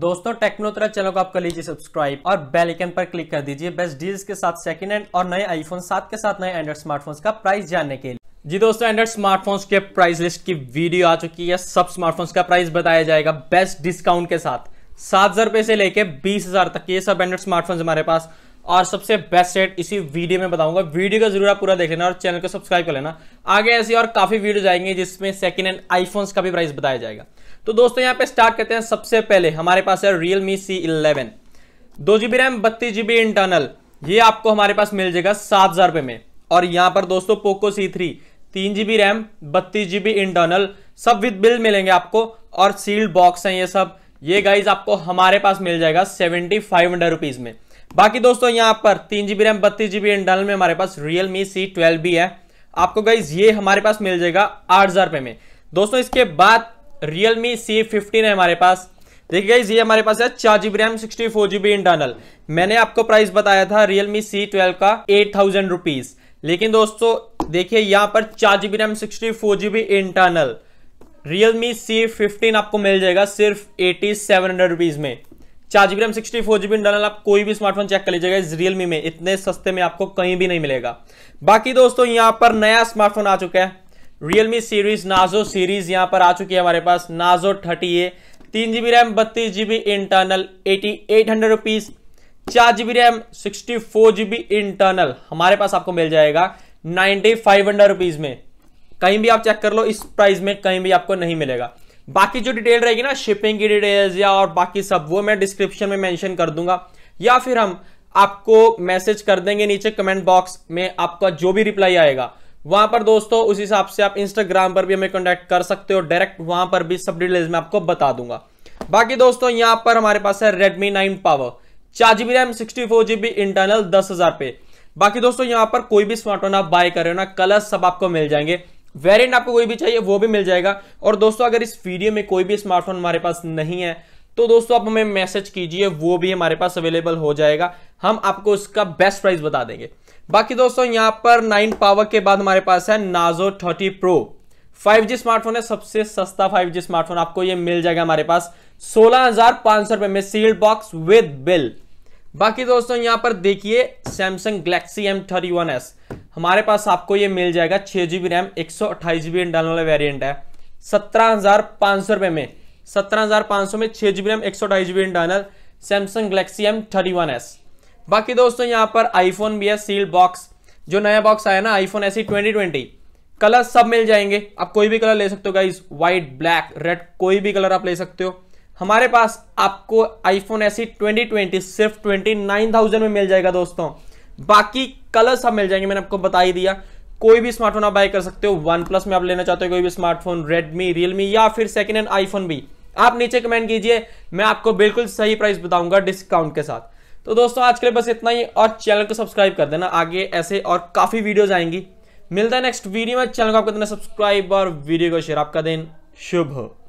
दोस्तों टेक्नोत्रा चैनल को आप कर लीजिए सब्सक्राइब और बेल आइकन पर क्लिक कर दीजिए बेस्ट डील्स के साथ सेकंड हैंड और नए आईफोन साथ के साथ नए एंड्रॉइड स्मार्टफोन्स का प्राइस जानने के लिए जी दोस्तों एंड्रॉइड स्मार्टफोन्स के प्राइस लिस्ट की वीडियो आ चुकी है सब स्मार्टफोन्स का प्राइस बताया जाएगा बेस्ट डिस्काउंट के साथ सात हजार रुपए से लेकर बीस हजार तक ये सब एंड्रॉइड स्मार्टफोन्स हमारे पास और सबसे बेस्ट सेट इसी वीडियो में बताऊंगा वीडियो का जरूर आप पूरा देख लेना और चैनल को सब्सक्राइब कर लेना आगे ऐसी और काफ़ी वीडियो आएंगे जिसमें सेकेंड हैंड आईफोन्स का भी प्राइस बताया जाएगा तो दोस्तों यहाँ पे स्टार्ट करते हैं सबसे पहले हमारे पास है रियल मी सी इलेवन दो जी बी रैम बत्तीस जी बी इंटरनल ये आपको हमारे पास मिल जाएगा सात हजार रुपए में और यहाँ पर दोस्तों पोको सी थ्री तीन जी बी रैम बत्तीस जीबी इंटरनल सब विद बिल मिलेंगे आपको और सील्ड बॉक्स हैं ये सब ये गाइज आपको हमारे पास मिल जाएगा सेवेंटी फाइव हंड्रेड रुपीज़ में बाकी दोस्तों यहाँ पर तीन जीबी रैम बत्तीस जीबी इंटरनल में हमारे पास रियल मी सी ट्वेल्व भी है आपको गाइज ये हमारे पास मिल जाएगा आठ हजार रुपये में दोस्तों इसके बाद रियल मी सी फिफ्टीन है हमारे पास देखिए गाइज ये हमारे पास है चार GB RAM sixty four GB internal मैंने आपको प्राइस बताया था रियल मी सी ट्वेल्व का एट थाउजेंड रुपीज लेकिन दोस्तों देखिए यहाँ पर चार GB RAM sixty four GB internal Realme C fifteen आपको मिल जाएगा सिर्फ एटी सेवन हंड्रेड रुपीज में चार GB RAM sixty four GB internal आप कोई भी स्मार्टफोन चेक कर लीजिएगा इस रियलमी में इतने सस्ते में आपको कहीं भी नहीं मिलेगा बाकी दोस्तों यहां पर नया स्मार्टफोन आ चुका है रियलमी सीरीज नाजो सीरीज यहाँ पर आ चुकी है हमारे पास नाजो थर्टी ए तीन जीबी रैम बत्तीस GB internal eighty eight hundred rupees चार GB RAM sixty four GB internal हमारे पास आपको मिल जाएगा नाइन्टी फाइव हंड्रेड रुपीज में कहीं भी आप चेक कर लो इस प्राइस में कहीं भी आपको नहीं मिलेगा बाकी जो डिटेल रहेगी ना शिपिंग की डिटेल्स या और बाकी सब वो मैं डिस्क्रिप्शन में मेंशन कर दूंगा या फिर हम आपको मैसेज कर देंगे नीचे कमेंट बॉक्स में आपका जो भी रिप्लाई आएगा वहां पर दोस्तों उस हिसाब से आप इंस्टाग्राम पर भी हमें कॉन्टेक्ट कर सकते हो डायरेक्ट वहां पर भी सब डिटेल्स में आपको बता दूंगा बाकी दोस्तों यहां पर हमारे पास है रेडमी नाइन पावर चार GB RAM sixty four GB internal दस हजार पे बाकी दोस्तों यहां पर कोई भी स्मार्टफोन आप बाय हो ना कलर सब आपको मिल जाएंगे वेरिएंट आपको कोई भी चाहिए वो भी मिल जाएगा और दोस्तों अगर इस वीडियो में कोई भी स्मार्टफोन हमारे पास नहीं है तो दोस्तों आप हमें मैसेज कीजिए वो भी हमारे पास अवेलेबल हो जाएगा हम आपको इसका बेस्ट प्राइस बता देंगे बाकी दोस्तों यहां पर नाइन पावर के बाद हमारे पास है नाजो थर्टी प्रो 5G स्मार्टफोन है सबसे सस्ता 5G स्मार्टफोन आपको ये मिल जाएगा हमारे पास सोलह हजार पांच सौ रुपए में सील्ड बॉक्स विद बिल बाकी दोस्तों यहाँ पर देखिए Samsung Galaxy M thirty one S हमारे पास आपको ये मिल जाएगा छह जी बी रैम एक सौ अट्ठाईस जी बी इंटरनल वाला वेरियंट है सत्रह हज़ार पाँच सौ रुपए में सत्रह हज़ार पाँच सौ में छह जी बी रैम एक सौ अट्ठाईस G B internal Samsung Galaxy M thirty one S बाकी दोस्तों यहाँ पर आईफोन भी है सील बॉक्स जो नया बॉक्स आया ना iPhone S twenty twenty colour सब मिल जाएंगे आप कोई भी कलर ले सकते हो गाइज व्हाइट ब्लैक रेड कोई भी कलर आप ले सकते हो हमारे पास आपको आईफोन एसी 2020 सिर्फ 29,000 में मिल जाएगा दोस्तों बाकी कलर सब मिल जाएंगे मैंने आपको बता ही दिया कोई भी स्मार्टफोन आप बाय कर सकते हो वन प्लस में आप लेना चाहते हो कोई भी स्मार्टफोन रेडमी रियलमी या फिर सेकेंड हैंड आईफोन भी आप नीचे कमेंट कीजिए मैं आपको बिल्कुल सही प्राइस बताऊंगा डिस्काउंट के साथ तो दोस्तों आज के लिए बस इतना ही और चैनल को सब्सक्राइब कर देना आगे ऐसे और काफ़ी वीडियोज आएंगी मिलता है नेक्स्ट वीडियो में चैनल को आपको देना सब्सक्राइब और वीडियो को शेयर आपका दिन शुभ हो